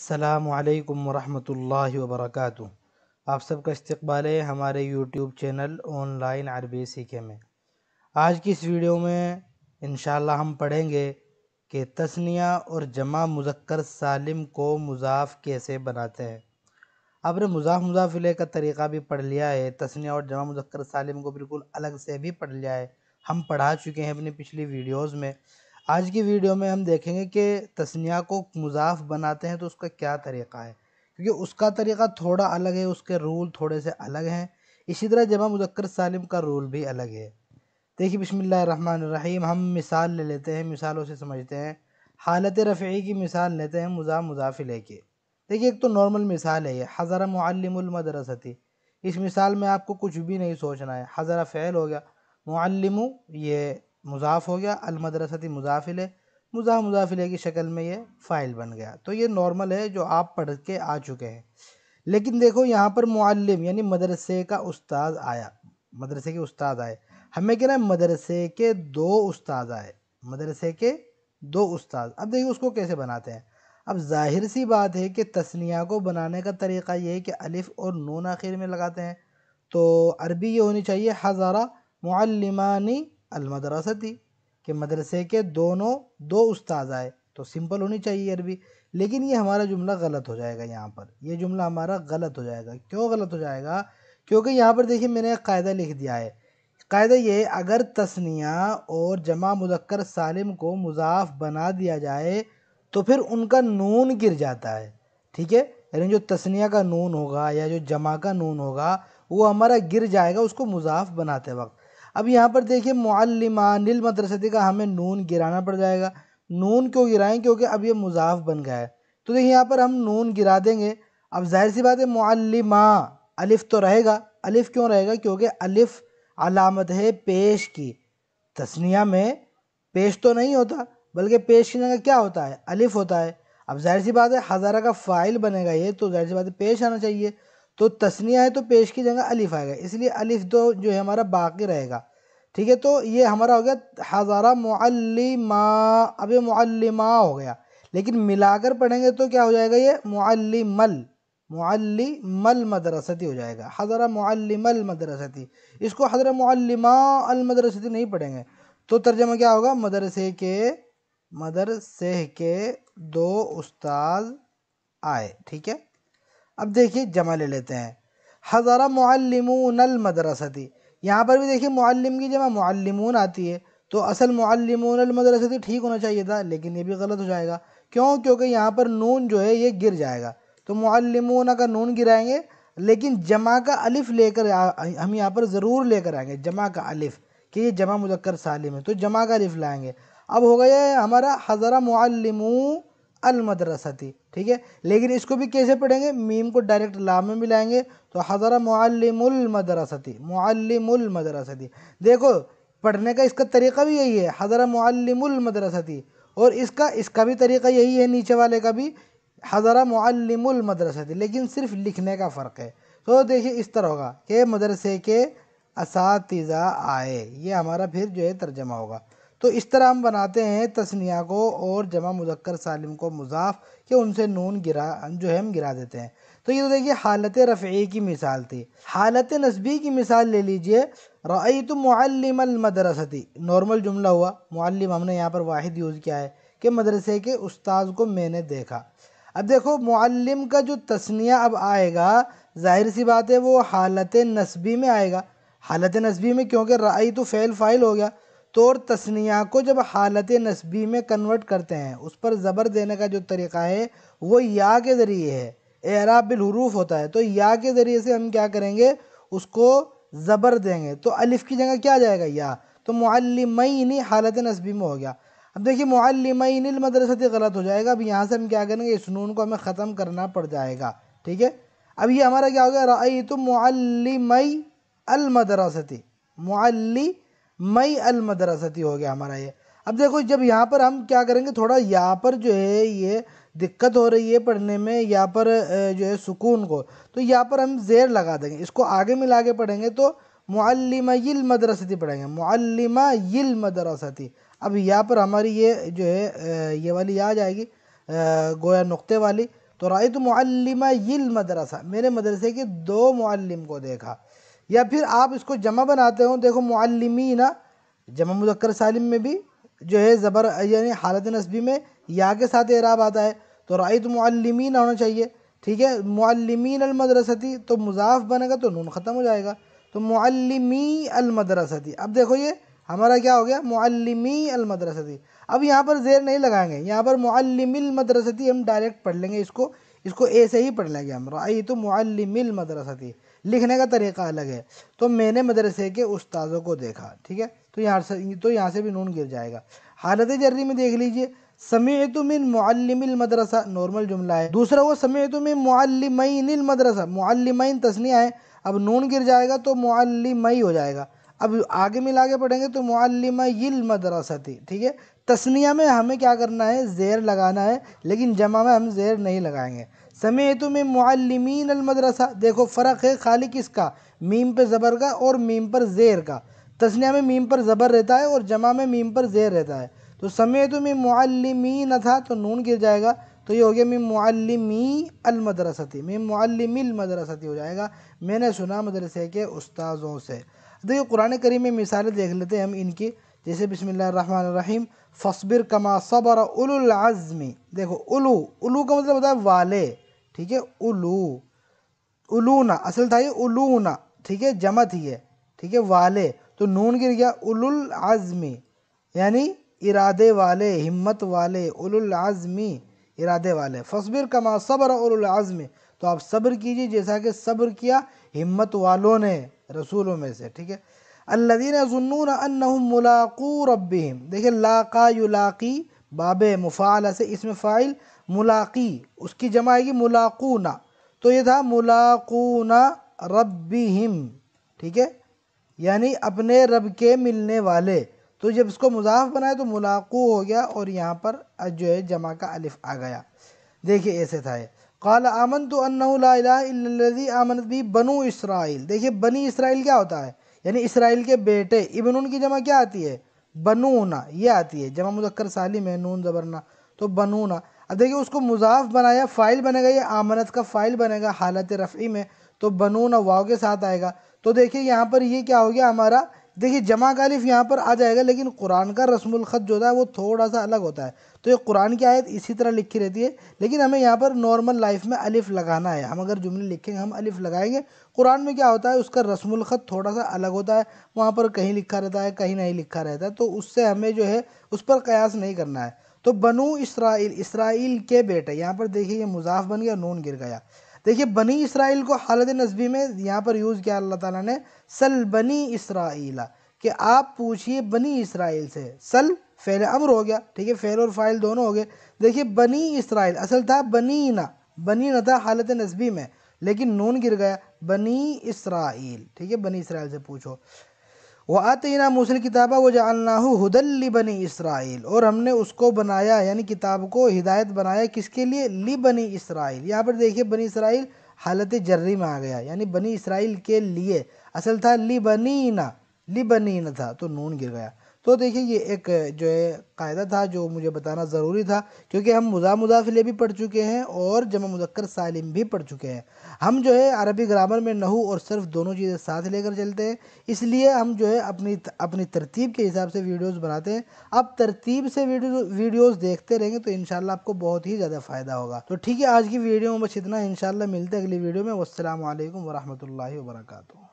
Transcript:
السلام علیکم ورحمۃ اللہ وبرکاتہ آپ سب کا استقبال ہے ہمارے یوٹیوب چینل آن لائن عربی سیکھے میں آج کی اس ویڈیو میں انشاءاللہ ہم پڑھیں گے کہ تسنیہ اور جمع مذکر سالم کو مضاف کیسے بناتے ہیں آپ نے مضاف مضاف علیہ کا طریقہ بھی پڑھ لیا ہے تسنیہ اور جمع مذکر سالم کو بالکل الگ سے بھی پڑھ لیا ہے ہم پڑھا چکے ہیں اپنی پچھلی ویڈیوز میں آج کی ویڈیو میں ہم دیکھیں گے کہ تسنیہ کو مضاف بناتے ہیں تو اس کا کیا طریقہ ہے کیونکہ اس کا طریقہ تھوڑا الگ ہے اس کے رول تھوڑے سے الگ ہیں اسی طرح جمع مذکر سالم کا رول بھی الگ ہے دیکھیے بسم اللہ الرحمن الرحیم ہم مثال لے لیتے ہیں مثالوں سے سمجھتے ہیں حالت رفعی کی مثال لیتے ہیں مضاف مضاف لے کے دیکھیے ایک تو نارمل مثال ہے یہ حضرہ معلم المدرستی اس مثال میں آپ کو کچھ بھی نہیں سوچنا ہے حضرہ فعل ہو گیا معلم یہ مضاف ہو گیا المدرستی مضافل ہے مضاف مضافلے کی شکل میں یہ فائل بن گیا تو یہ نارمل ہے جو آپ پڑھ کے آ چکے ہیں لیکن دیکھو یہاں پر معلم یعنی مدرسے کا استاذ آیا مدرسے کے استاذ آئے ہمیں کہنا ہے مدرسے کے دو استاذ آئے مدرسے کے دو استاذ اب دیکھیے اس کو کیسے بناتے ہیں اب ظاہر سی بات ہے کہ تسنیہ کو بنانے کا طریقہ یہ ہے کہ الف اور نون آخر میں لگاتے ہیں تو عربی یہ ہونی چاہیے ہزارہ معلمانی المدرستی کہ مدرسے کے دونوں دو استاذ آئے تو سمپل ہونی چاہیے عربی لیکن یہ ہمارا جملہ غلط ہو جائے گا یہاں پر یہ جملہ ہمارا غلط ہو جائے گا کیوں غلط ہو جائے گا کیونکہ یہاں پر دیکھیے میں نے ایک قاعدہ لکھ دیا ہے قاعدہ یہ اگر تسنیا اور جمع مذکر سالم کو مضاف بنا دیا جائے تو پھر ان کا نون گر جاتا ہے ٹھیک ہے یعنی جو تسنیا کا نون ہوگا یا جو جمع کا نون ہوگا وہ ہمارا گر جائے گا اس کو مضاف بناتے وقت اب یہاں پر دیکھیے معلمان المدرستی کا ہمیں نون گرانا پڑ جائے گا نون کیوں گرائیں کیونکہ اب یہ مضاف بن گیا ہے تو دیکھیں یہاں پر ہم نون گرا دیں گے اب ظاہر سی بات ہے معلم الف تو رہے گا الف کیوں رہے گا کیونکہ الف علامت ہے پیش کی تسنیہ میں پیش تو نہیں ہوتا بلکہ پیش کی جگہ کیا ہوتا ہے الف ہوتا ہے اب ظاہر سی بات ہے ہزارہ کا فائل بنے گا یہ تو ظاہر سی بات ہے پیش آنا چاہیے تو تسنیہ ہے تو پیش کی جگہ الف آئے گا اس لیے الف دو جو ہے ہمارا باقی رہے گا ٹھیک ہے تو یہ ہمارا ہو گیا ہزارہ معلمہ اب یہ معلمہ ہو گیا لیکن ملا کر پڑھیں گے تو کیا ہو جائے گا یہ معلمل مل مدرستی ہو جائے گا حضرہ معلیمل مدرستی اس کو حضرہ معلمہ المدرستی نہیں پڑھیں گے تو ترجمہ کیا ہوگا مدرسے کے مدرسے کے دو استاذ آئے ٹھیک ہے اب دیکھیے جمع لے لیتے ہیں حضر معلمون المدرستی یہاں پر بھی دیکھیے معلم کی جمع معلمون آتی ہے تو اصل معلمون المدرستی ٹھیک ہونا چاہیے تھا لیکن یہ بھی غلط ہو جائے گا کیوں کیونکہ یہاں پر نون جو ہے یہ گر جائے گا تو معلمون کا نون گرائیں گے لیکن جمع کا الف لے کر ہم یہاں پر ضرور لے کر آئیں گے جمع کا الف کہ یہ جمع مذکر سالم ہے تو جمع کا الف لائیں گے اب ہو گیا ہمارا حضر معلمون المدرستی ٹھیک ہے لیکن اس کو بھی کیسے پڑھیں گے میم کو ڈائریکٹ لام بھی لائیں گے تو معلم المدرستی معلم المدرستی دیکھو پڑھنے کا اس کا طریقہ بھی یہی ہے حضر معلم المدرستی اور اس کا اس کا بھی طریقہ یہی ہے نیچے والے کا بھی حضر معلم المدرستی لیکن صرف لکھنے کا فرق ہے تو دیکھیے اس طرح ہوگا کہ مدرسے کے اساتذہ آئے یہ ہمارا پھر جو ہے ترجمہ ہوگا تو اس طرح ہم بناتے ہیں تسنیا کو اور جمع مذکر سالم کو مضاف کہ ان سے نون گرا جو ہے ہم گرا دیتے ہیں تو یہ تو دیکھیے حالت رفعی کی مثال تھی حالت نصبی کی مثال لے لیجئے رأیت معلم المدرستی نارمل جملہ ہوا معلم ہم نے یہاں پر واحد یوز کیا ہے کہ مدرسے کے استاذ کو میں نے دیکھا اب دیکھو معلم کا جو تسنیا اب آئے گا ظاہر سی بات ہے وہ حالت نصبی میں آئے گا حالت نصبی میں کیونکہ رأیت فعل فائل ہو گیا طور تسنیا کو جب حالت نسبی میں کنورٹ کرتے ہیں اس پر زبر دینے کا جو طریقہ ہے وہ یا کے ذریعے ہے اعراب بالحروف ہوتا ہے تو یا کے ذریعے سے ہم کیا کریں گے اس کو زبر دیں گے تو الف کی جگہ کیا جائے گا یا تو معلمین حالت نسبی میں ہو گیا اب دیکھیے معلمین المدرستی غلط ہو جائے گا اب یہاں سے ہم کیا کریں گے اس نون کو ہمیں ختم کرنا پڑ جائے گا ٹھیک ہے اب یہ ہمارا کیا ہوگا رائی تو معلمی المدراستی معلی مئی المدرستی ہو گیا ہمارا یہ اب دیکھو جب یہاں پر ہم کیا کریں گے تھوڑا یہاں پر جو ہے یہ دقت ہو رہی ہے پڑھنے میں یہاں پر جو ہے سکون کو تو یہاں پر ہم زیر لگا دیں گے اس کو آگے ملا کے پڑھیں گے تو معلمہ یل مدرستی پڑھیں گے معلمہ یل مدرستی اب یہاں پر ہماری یہ جو ہے یہ والی آ جائے گی گویا نقطے والی تو رائے تو معلمہ یل مدرسہ میرے مدرسے کے دو معلم کو دیکھا یا پھر آپ اس کو جمع بناتے ہوں دیکھو معلمینہ جمع مذکر سالم میں بھی جو ہے زبر یعنی حالت نصبی میں یا کے ساتھ اعراب آتا ہے تو رائت معلمینہ ہونا چاہیے ٹھیک ہے معلمین المدرستی تو مضاف بنے گا تو نون ختم ہو جائے گا تو معلمی المدرستی اب دیکھو یہ ہمارا کیا ہو گیا معلمی المدرستی اب یہاں پر زیر نہیں لگائیں گے یہاں پر المدرستی ہم ڈائریکٹ پڑھ لیں گے اس کو اس کو ایسے ہی پڑھ لیں گے ہم تو معلم المدرستی لکھنے کا طریقہ الگ ہے تو میں نے مدرسے کے استاذوں کو دیکھا ٹھیک ہے تو یہاں سے تو یہاں سے بھی نون گر جائے گا حالت جرری میں دیکھ لیجیے سمیعت معلم المدرسہ نارمل جملہ ہے دوسرا وہ سمیعت معلمین المدرسہ معلمین تسنیہ ہے اب نون گر جائے گا تو معلمی ہو جائے گا اب آگے ملا کے پڑھیں گے تو معلمی المدرسہ تھی ٹھیک ہے تسنیا میں ہمیں کیا کرنا ہے زیر لگانا ہے لیکن جمع میں ہم زیر نہیں لگائیں گے سمیتو میں معلمین المدرسہ دیکھو فرق ہے خالی کس کا میم پہ زبر کا اور میم پر زیر کا تسنیا میں میم پر زبر رہتا ہے اور جمع میں میم پر زیر رہتا ہے تو سمیتو میں معلمین تھا تو نون گر جائے گا تو یہ ہو گیا میں معلمی المدرستی میں معلمی المدرستی ہو جائے گا میں نے سنا مدرسے کے استاذوں سے دیکھیے قرآن کریم میں مثالیں دیکھ لیتے ہیں ہم ان کی جیسے بسم اللہ الرحمن الرحیم فصبر کما صبر اولو العزم دیکھو اولو اولو کا مطلب ہوتا ہے والے ٹھیک ہے اولو اولونا اصل تھا یہ اولونا ٹھیک ہے جمع تھی ہے ٹھیک ہے والے تو نون گر گیا اولو العزم یعنی ارادے والے ہمت والے اولو العزمی ارادے والے فصبر کما صبر اولو العزم تو آپ صبر کیجیے جیسا کہ صبر کیا ہمت والوں نے رسولوں میں سے ٹھیک ہے الذین یظنون انهم ملاقو دیکھیں لاقا یلاقی باب مفعل اس میں فاعل ملاقی اس کی جمع آئے گی تو یہ تھا ملاقونا ربهم ٹھیک ہے یعنی اپنے رب کے ملنے والے تو جب اس کو مضاف بنائے تو ملاقو ہو گیا اور یہاں پر جو ہے جمع کا الف آ گیا دیکھیے ایسے تھا یہ قالآ آمن تو الا الدی آمنت بھی بنو اسرائیل دیکھیے بنی اسرائیل کیا ہوتا ہے یعنی اسرائیل کے بیٹے ابنون کی جمع کیا آتی ہے بنونا یہ آتی ہے جمع مذکر سالی میں نون زبرنا تو بنونا اب دیکھیے اس کو مضاف بنایا فائل بنے گا یہ آمنت کا فائل بنے گا حالت رفعی میں تو بنونا واؤ کے ساتھ آئے گا تو دیکھیے یہاں پر یہ کیا ہو گیا ہمارا دیکھیے جمع کا علف یہاں پر آ جائے گا لیکن قرآن کا رسم الخط جو ہوتا ہے وہ تھوڑا سا الگ ہوتا ہے تو یہ قرآن کی آیت اسی طرح لکھی رہتی ہے لیکن ہمیں یہاں پر نارمل لائف میں الف لگانا ہے ہم اگر جملے لکھیں گے ہم الف لگائیں گے قرآن میں کیا ہوتا ہے اس کا رسم الخط تھوڑا سا الگ ہوتا ہے وہاں پر کہیں لکھا رہتا ہے کہیں نہیں لکھا رہتا ہے تو اس سے ہمیں جو ہے اس پر قیاس نہیں کرنا ہے تو بنو اسرائیل اسرائیل کے بیٹے یہاں پر دیکھیے یہ مضاف بن گیا نون گر گیا دیکھیے بنی اسرائیل کو حالت نصبی میں یہاں پر یوز کیا اللہ تعالیٰ نے سل بنی اسرائیل کہ آپ پوچھئے بنی اسرائیل سے سل فعل امر ہو گیا ٹھیک ہے فعل اور فائل دونوں ہو گئے دیکھیے بنی اسرائیل اصل تھا بنینا بنینا تھا حالت نصبی میں لیکن نون گر گیا بنی اسرائیل ٹھیک ہے بنی اسرائیل سے پوچھو وہ آتینا موصل کتاب ہے وہ جا ہدل بنی اسرائیل اور ہم نے اس کو بنایا یعنی کتاب کو ہدایت بنایا کس کے لیے بنی اسرائیل یہاں پر دیکھیے بنی اسرائیل حالت میں آ گیا یعنی بنی اسرائیل کے لیے اصل تھا لبنین لبن تھا تو نون گر گیا تو دیکھیں یہ ایک جو ہے قاعدہ تھا جو مجھے بتانا ضروری تھا کیونکہ ہم مضا مضافلے بھی پڑھ چکے ہیں اور جمع مذکر سالم بھی پڑھ چکے ہیں ہم جو ہے عربی گرامر میں نہو اور صرف دونوں چیزیں ساتھ لے کر چلتے ہیں اس لیے ہم جو ہے اپنی اپنی ترتیب کے حساب سے ویڈیوز بناتے ہیں آپ ترتیب سے ویڈیوز دیکھتے رہیں گے تو انشاءاللہ آپ کو بہت ہی زیادہ فائدہ ہوگا تو ٹھیک ہے آج کی ویڈیو میں بس اتنا انشاءاللہ ملتے اگلی ویڈیو میں السلام علیکم ورحمۃ اللہ وبرکاتہ